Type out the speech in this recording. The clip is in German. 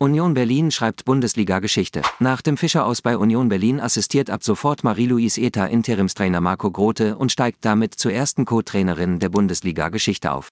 Union Berlin schreibt Bundesliga-Geschichte. Nach dem Fischer aus bei Union Berlin assistiert ab sofort Marie-Louise Eta Interimstrainer Marco Grote und steigt damit zur ersten Co-Trainerin der Bundesliga-Geschichte auf.